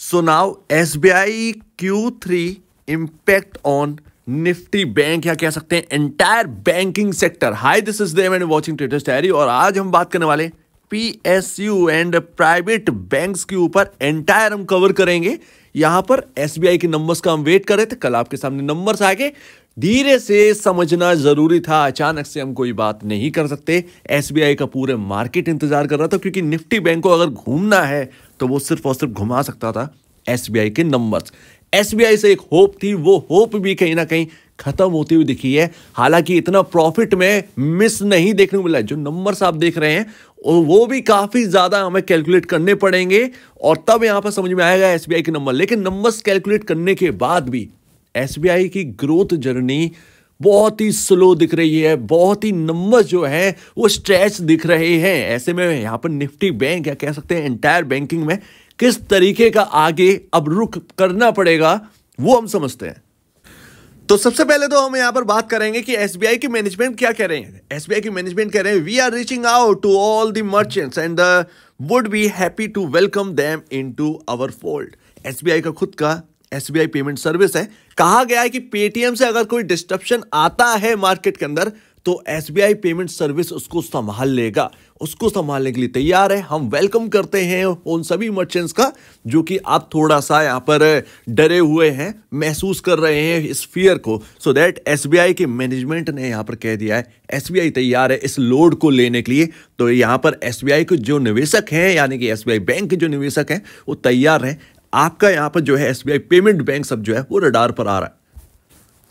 S B I Q three impact on Nifty bank या कह सकते हैं entire banking sector hi this is Dev and watching Traders Diary और आज हम बात करने वाले P S U and private bank के ऊपर एंटायर हम कवर करेंगे यहां पर एस बी आई के नंबर्स का हम वेट कर रहे थे कल आपके सामने नंबर्स आ गए धीरे से समझना जरूरी था अचानक से हम कोई बात नहीं कर सकते आई का पूरे मार्केट इंतजार कर रहा था क्योंकि निफ्टी बैंक को अगर घूमना है तो वो सिर्फ और सिर्फ घुमा सकता था एस के नंबर्स एस से एक होप थी वो होप भी कहीं ना कहीं खत्म होती हुई दिखी है हालांकि इतना प्रॉफिट में मिस नहीं देखने को मिला जो नंबर्स आप देख रहे हैं और वो भी काफ़ी ज़्यादा हमें कैलकुलेट करने पड़ेंगे और तब यहाँ पर समझ में आएगा एस के नंबर लेकिन नंबर्स कैलकुलेट करने के बाद भी एस की ग्रोथ जर्नी बहुत ही स्लो दिख रही है बहुत ही नंबर जो है वो स्ट्रेच दिख रहे हैं ऐसे में यहाँ पर निफ्टी बैंक या कह सकते हैं एंटायर बैंकिंग में किस तरीके का आगे अब रुख करना पड़ेगा वो हम समझते हैं तो सबसे पहले तो हम यहां पर बात करेंगे कि एस की मैनेजमेंट क्या कह रहे हैं एस की मैनेजमेंट कह रहे हैं we are reaching out to all the merchants and would be happy to welcome them in to our fold एस का खुद का एस पेमेंट सर्विस है कहा गया है कि पेटीएम से अगर कोई डिस्टर्बशन आता है मार्केट के अंदर तो एस पेमेंट सर्विस उसको संभाल लेगा उसको संभालने के लिए तैयार है हम वेलकम करते हैं उन सभी मर्चेंट्स का जो कि आप थोड़ा सा यहाँ पर डरे हुए हैं महसूस कर रहे हैं इस फियर को सो दैट एस के मैनेजमेंट ने यहाँ पर कह दिया है एस तैयार है इस लोड को लेने के लिए तो यहाँ पर एस के जो निवेशक हैं यानी कि एस बैंक के जो निवेशक हैं वो तैयार हैं आपका यहां पर जो है एस पेमेंट बैंक सब जो है वो रडार पर आ रहा है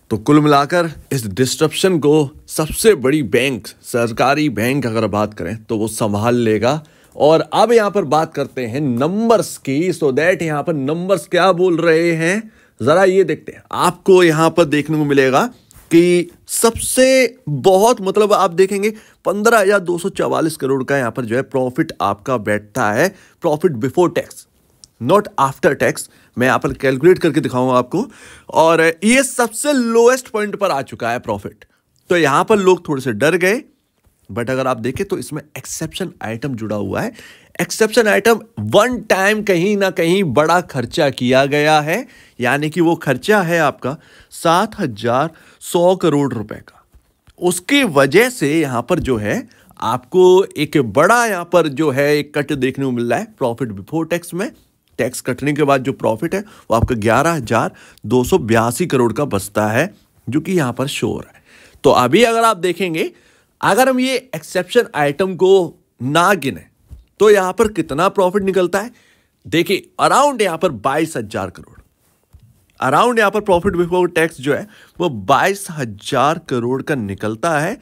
तो कुल मिलाकर इस डिस्ट्रप्शन को सबसे बड़ी बैंक सरकारी बैंक अगर बात करें तो वो संभाल लेगा और अब यहां पर बात करते हैं नंबर्स की सो दैट यहां पर नंबर्स क्या बोल रहे हैं ज़रा ये देखते हैं आपको यहां पर देखने को मिलेगा कि सबसे बहुत मतलब आप देखेंगे पंद्रह हजार दो सौ चवालीस करोड़ का यहां पर जो है प्रॉफिट आपका बैठता है profit before tax not after tax मैं यहाँ पर कैलकुलेट करके दिखाऊंगा आपको और ये सबसे लोएस्ट पॉइंट पर आ चुका है प्रॉफिट तो यहाँ पर लोग थोड़े से डर गए बट अगर आप देखें तो इसमें एक्सेप्शन आइटम जुड़ा हुआ है एक्सेप्शन आइटम वन टाइम कहीं ना कहीं बड़ा खर्चा किया गया है यानी कि वो खर्चा है आपका सात हजार सौ करोड़ रुपए का उसकी वजह से यहाँ पर जो है आपको एक बड़ा यहाँ पर जो है एक कट देखने को मिल रहा है प्रॉफिट बिफोर टैक्स में टैक्स कटने के बाद जो प्रॉफिट है वो आपका ग्यारह हज़ार दो सौ बयासी करोड़ का बचता है जो कि यहाँ पर शोर है तो अभी अगर आप देखेंगे अगर हम ये एक्सेप्शन आइटम को ना गिने तो यहाँ पर कितना प्रॉफिट निकलता है देखिए अराउंड यहाँ पर बाईस हजार करोड़ अराउंड यहाँ पर प्रॉफिट बिफोर टैक्स जो है वो बाईस हजार करोड़ का निकलता है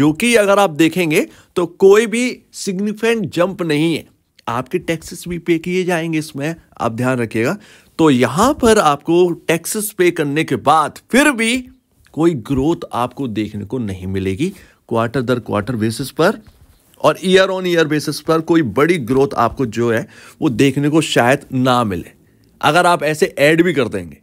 जो कि अगर आप देखेंगे तो कोई भी सिग्निफिकेंट जंप नहीं है आपके टैक्सेस भी पे किए जाएंगे इसमें आप ध्यान रखिएगा तो यहां पर आपको टैक्सेस पे करने के बाद फिर भी कोई ग्रोथ आपको देखने को नहीं मिलेगी क्वार्टर दर क्वार्टर बेसिस पर और ईयर ऑन ईयर बेसिस पर कोई बड़ी ग्रोथ आपको जो है वो देखने को शायद ना मिले अगर आप ऐसे ऐड भी कर देंगे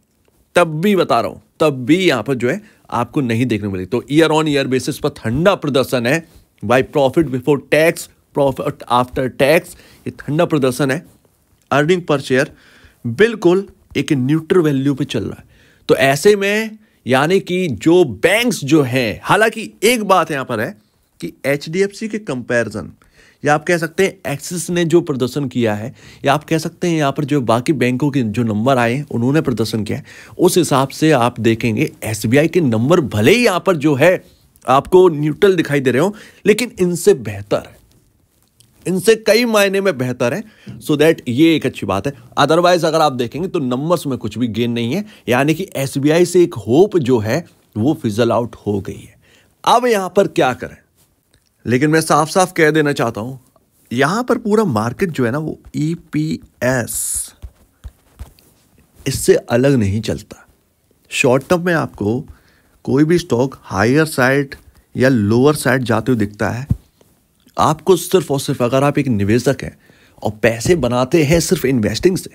तब भी बता रहा हूं तब भी यहां पर जो है आपको नहीं देखने को मिलेगी तो ईयर ऑन ईयर बेसिस पर ठंडा प्रदर्शन है by profit before tax profit after tax ये ठंडा प्रदर्शन है अर्निंग पर शेयर बिल्कुल एक न्यूट्रल वैल्यू पे चल रहा है तो ऐसे में यानी कि जो बैंक्स जो हैं हालांकि एक बात यहाँ पर है कि एच के कंपैरिजन या आप कह सकते हैं एक्सिस ने जो प्रदर्शन किया है या आप कह सकते हैं यहाँ पर जो बाकी बैंकों के जो नंबर आए हैं उन्होंने प्रदर्शन किया है उस हिसाब से आप देखेंगे एस के नंबर भले ही यहाँ पर जो है आपको न्यूट्रल दिखाई दे रहे हो लेकिन इनसे बेहतर इनसे कई मायने में बेहतर है सो so दैट ये एक अच्छी बात है अदरवाइज अगर आप देखेंगे तो नंबर्स में कुछ भी गेन नहीं है यानी कि एस से एक होप जो है वो फिजल आउट हो गई है अब यहां पर क्या करें लेकिन मैं साफ साफ कह देना चाहता हूं यहां पर पूरा मार्केट जो है ना वो ई e इससे अलग नहीं चलता शॉर्ट टर्म में आपको कोई भी स्टॉक हायर साइड या लोअर साइड जाते हुए दिखता है आपको सिर्फ और सिर्फ अगर आप एक निवेशक हैं और पैसे बनाते हैं सिर्फ इन्वेस्टिंग से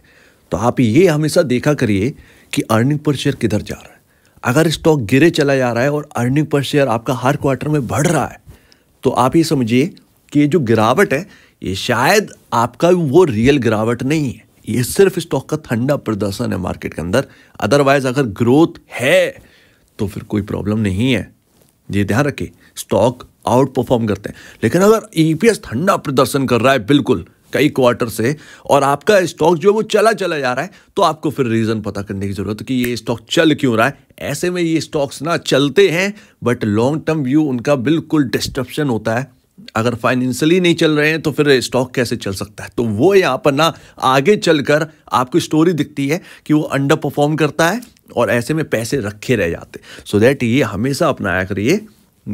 तो आप ये हमेशा देखा करिए कि अर्निंग पर शेयर किधर जा रहा है अगर स्टॉक गिरे चला जा रहा है और अर्निंग पर शेयर आपका हर क्वार्टर में बढ़ रहा है तो आप ये समझिए कि ये जो गिरावट है ये शायद आपका वो रियल गिरावट नहीं है ये सिर्फ स्टॉक का ठंडा प्रदर्शन है मार्केट के अंदर अदरवाइज अगर ग्रोथ है तो फिर कोई प्रॉब्लम नहीं है ये ध्यान रखिए स्टॉक आउट परफॉर्म करते हैं लेकिन अगर ईपीएस e ठंडा प्रदर्शन कर रहा है बिल्कुल कई क्वार्टर से और आपका स्टॉक जो है वो चला चला जा रहा है तो आपको फिर रीज़न पता करने की ज़रूरत है कि ये स्टॉक चल क्यों रहा है ऐसे में ये स्टॉक्स ना चलते हैं बट लॉन्ग टर्म व्यू उनका बिल्कुल डिस्ट्रप्शन होता है अगर फाइनेंशियली नहीं चल रहे हैं तो फिर स्टॉक कैसे चल सकता है तो वो यहाँ पर ना आगे चलकर आपको स्टोरी दिखती है कि वो अंडर परफॉर्म करता है और ऐसे में पैसे रखे रह जाते सो so दैट ये हमेशा अपनाया करिए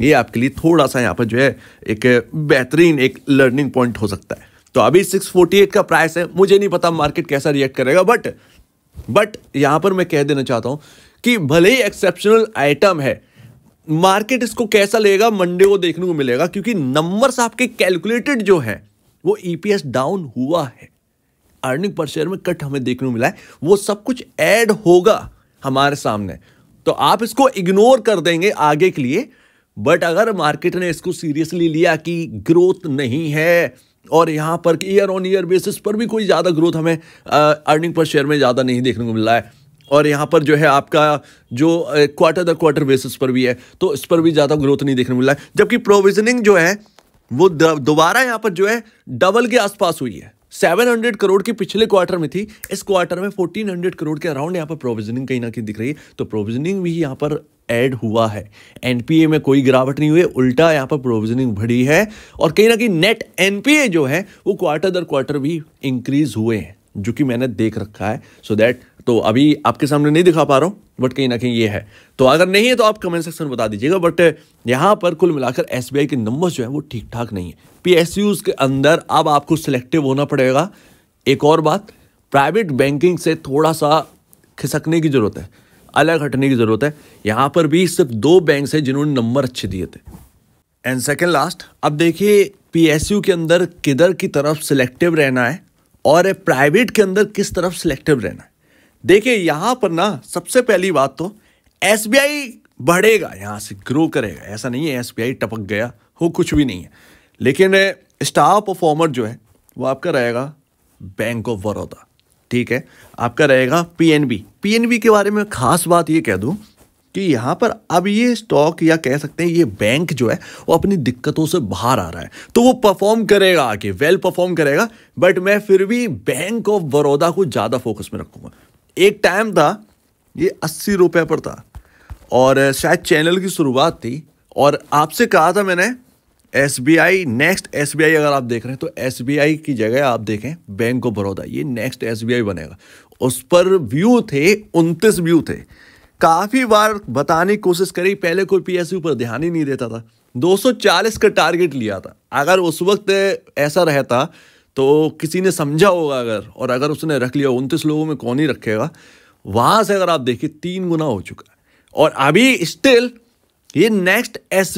ये आपके लिए थोड़ा सा यहाँ पर जो है एक बेहतरीन एक लर्निंग पॉइंट हो सकता है तो अभी 648 का प्राइस है मुझे नहीं पता मार्केट कैसा रिएक्ट करेगा बट बट यहाँ पर मैं कह देना चाहता हूँ कि भले ही एक्सेप्शनल आइटम है मार्केट इसको कैसा लेगा मंडे को देखने को मिलेगा क्योंकि नंबर्स आपके कैलकुलेटेड जो है वो ईपीएस e डाउन हुआ है अर्निंग पर शेयर में कट हमें देखने को मिला है वो सब कुछ ऐड होगा हमारे सामने तो आप इसको इग्नोर कर देंगे आगे के लिए बट अगर मार्केट ने इसको सीरियसली लिया कि ग्रोथ नहीं है और यहाँ per year on year basis पर भी कोई ज़्यादा ग्रोथ हमें अर्निंग पर शेयर में ज़्यादा नहीं देखने को मिल रहा है और यहाँ पर जो है आपका जो क्वार्टर द क्वार्टर बेसिस पर भी है तो इस पर भी ज़्यादा ग्रोथ नहीं देखने को मिल रहा है जबकि प्रोविजनिंग जो है वो दोबारा यहाँ पर जो है डबल के आसपास हुई है 700 करोड़ की पिछले क्वार्टर में थी इस क्वार्टर में 1400 करोड़ के अराउंड यहाँ पर प्रोविजनिंग कहीं ना कहीं दिख रही है तो प्रोविजनिंग भी यहाँ पर ऐड हुआ है एनपीए में कोई गिरावट नहीं हुई उल्टा यहाँ पर प्रोविजनिंग बढ़ी है और कहीं ना कहीं नेट एनपीए जो है वो क्वार्टर दर क्वार्टर भी इंक्रीज हुए हैं जो कि मैंने देख रखा है सो so दैट तो अभी आपके सामने नहीं दिखा पा रहा हूँ बट कहीं ना कहीं ये है तो अगर नहीं है तो आप कमेंट सेक्शन में बता दीजिएगा बट uh, यहाँ पर कुल मिलाकर एस के नंबर जो है वो ठीक ठाक नहीं है पी के अंदर अब आपको सिलेक्टिव होना पड़ेगा एक और बात प्राइवेट बैंकिंग से थोड़ा सा खिसकने की ज़रूरत है अलग हटने की ज़रूरत है यहाँ पर भी सिर्फ दो बैंक है जिन्होंने नंबर अच्छे दिए थे एंड सेकेंड लास्ट अब देखिए पी के अंदर किधर की तरफ सिलेक्टिव रहना है और प्राइवेट के अंदर किस तरफ सिलेक्टिव रहना है देखिए यहाँ पर ना सबसे पहली बात तो एस बढ़ेगा यहाँ से ग्रो करेगा ऐसा नहीं है एस टपक गया हो कुछ भी नहीं है लेकिन स्टार परफॉर्मर जो है वो आपका रहेगा बैंक ऑफ बड़ौदा ठीक है आपका रहेगा पीएनबी पीएनबी के बारे में खास बात ये कह दूँ कि यहाँ पर अब ये स्टॉक या कह सकते हैं ये बैंक जो है वो अपनी दिक्कतों से बाहर आ रहा है तो वो परफॉर्म करेगा आगे वेल परफॉर्म करेगा बट मैं फिर भी बैंक ऑफ बड़ौदा को ज़्यादा फोकस में रखूँगा एक टाइम था ये अस्सी रुपये पर था और शायद चैनल की शुरुआत थी और आपसे कहा था मैंने S B I next S B I अगर आप देख रहे हैं तो एस बी आई की जगह आप देखें बैंक ऑफ बड़ौदा ये नेक्स्ट एस बी आई बनेगा उस पर व्यू थे उनतीस व्यू थे काफ़ी बार बताने की कोशिश करी पहले कोई पीएसयू पर ध्यान ही नहीं देता था 240 का टारगेट लिया था अगर उस वक्त ऐसा रहता तो किसी ने समझा होगा अगर और अगर उसने रख लिया उनतीस लोगों में कौन ही रखेगा वहाँ से अगर आप देखिए तीन गुना हो चुका है और अभी स्टिल ये नेक्स्ट एस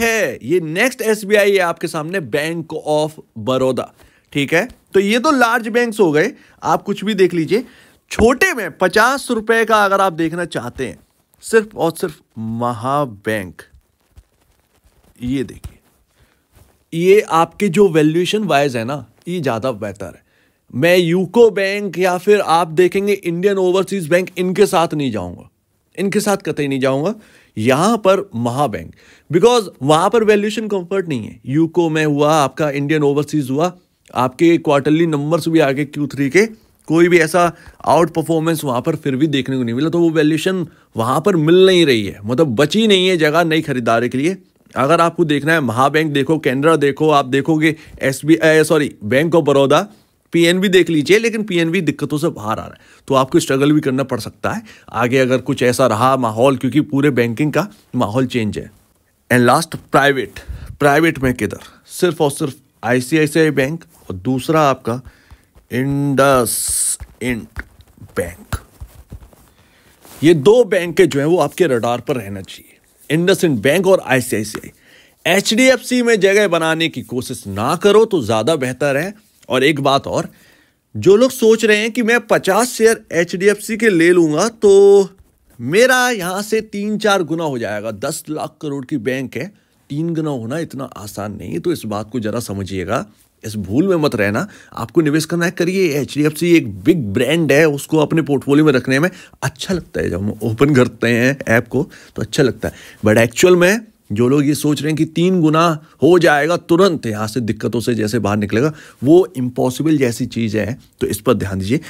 है ये नेक्स्ट एस है आपके सामने बैंक ऑफ बड़ौदा ठीक है तो ये तो लार्ज बैंक्स हो गए आप कुछ भी देख लीजिए छोटे में पचास रुपए का अगर आप देखना चाहते हैं सिर्फ और सिर्फ महाबैंक ये देखिए ये आपके जो वैल्यूएशन वाइज है ना ये ज़्यादा बेहतर है मैं यूको बैंक या फिर आप देखेंगे इंडियन ओवरसीज बैंक इनके साथ नहीं जाऊंगा इनके साथ कतई नहीं जाऊंगा यहां पर महाबैंक बिकॉज वहां पर वैल्यूएशन कंफर्ट नहीं है यूको में हुआ आपका इंडियन ओवरसीज हुआ आपके क्वार्टरली नंबर्स भी आगे क्यू थ्री के कोई भी ऐसा आउट परफॉर्मेंस वहाँ पर फिर भी देखने को नहीं मिला तो वो वैल्यूशन वहाँ पर मिल नहीं रही है मतलब बची नहीं है जगह नई खरीदारी के लिए अगर आपको देखना है महाबैंक देखो कैनरा देखो आप देखोगे S sorry bank of Baroda PNB देख लीजिए लेकिन पीएनबी दिक्कतों से बाहर आ रहा है तो आपको स्ट्रगल भी करना पड़ सकता है आगे अगर कुछ ऐसा रहा माहौल क्योंकि पूरे बैंकिंग का माहौल चेंज है एंड लास्ट प्राइवेट प्राइवेट में किधर सिर्फ और सिर्फ आई बैंक और दूसरा आपका इंडस इंड बैंक ये दो बैंक के जो है वो आपके रडार पर रहना चाहिए इंडस इंड बैंक और आईसीआईसीआई एच में जगह बनाने की कोशिश ना करो तो ज़्यादा बेहतर है और एक बात और जो लोग सोच रहे हैं कि मैं पचास share H D F C के ले लूंगा तो मेरा यहां से तीन चार गुना हो जाएगा दस लाख करोड़ की बैंक है तीन गुना होना इतना आसान नहीं है तो इस बात को ज़रा समझिएगा इस भूल में मत रहना आपको निवेश करना है करिए एच डी एफ सी एक बिग ब्रांड है उसको अपने पोर्टफोलियो में रखने में अच्छा लगता है जब हम ओपन करते हैं ऐप को तो अच्छा लगता है बट एक्चुअल में जो लोग ये सोच रहे हैं कि तीन गुना हो जाएगा तुरंत यहाँ से दिक्कतों से जैसे बाहर निकलेगा वो इम्पॉसिबल जैसी चीज़ है तो इस पर ध्यान दीजिए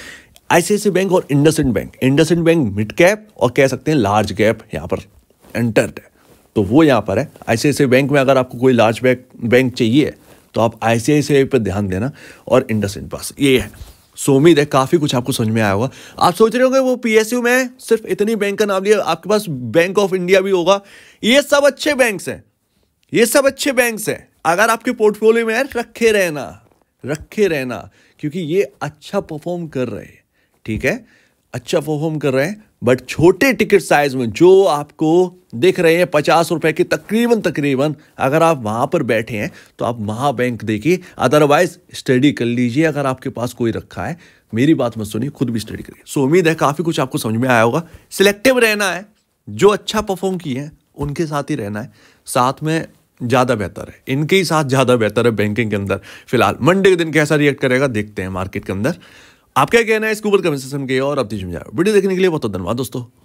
ऐसे बैंक और IndusInd bank IndusInd bank mid cap और कह सकते हैं लार्ज कैप यहाँ पर एंटर्ड है तो वो यहाँ पर है ऐसे बैंक में अगर आपको कोई लार्ज बैंक बैंक चाहिए तो आप आई पर ध्यान देना और इंडस इंड पास ये है सो उम्मीद है काफ़ी कुछ आपको समझ में आया होगा आप सोच रहे होंगे वो पीएसयू में सिर्फ इतनी बैंक का नाम लिया आपके पास बैंक ऑफ इंडिया भी होगा ये सब अच्छे बैंक्स हैं ये सब अच्छे बैंक्स हैं अगर आपके पोर्टफोलियो में रखे रहना रखे रहना क्योंकि ये अच्छा परफॉर्म कर रहे हैं ठीक है अच्छा परफॉर्म कर रहे हैं बट छोटे टिकट साइज में जो आपको देख रहे हैं पचास रुपए के तकरीबन तकरीबन अगर आप वहाँ पर बैठे हैं तो आप बैंक देखिए अदरवाइज स्टडी कर लीजिए अगर आपके पास कोई रखा है मेरी बात मत सुनिए खुद भी स्टडी करिए सो so, उम्मीद है काफ़ी कुछ आपको समझ में आया होगा सिलेक्टिव रहना है जो अच्छा परफॉर्म किए हैं उनके साथ ही रहना है साथ में ज़्यादा बेहतर है इनके ही साथ ज़्यादा बेहतर है बैंकिंग के अंदर फिलहाल मंडे के दिन कैसा रिएक्ट करेगा देखते हैं मार्केट के अंदर आपका कहना है इसके ऊपर कमेंट सेक्शन के और आप दीजिए वीडियो देखने के लिए बहुत धन्यवाद दोस्तों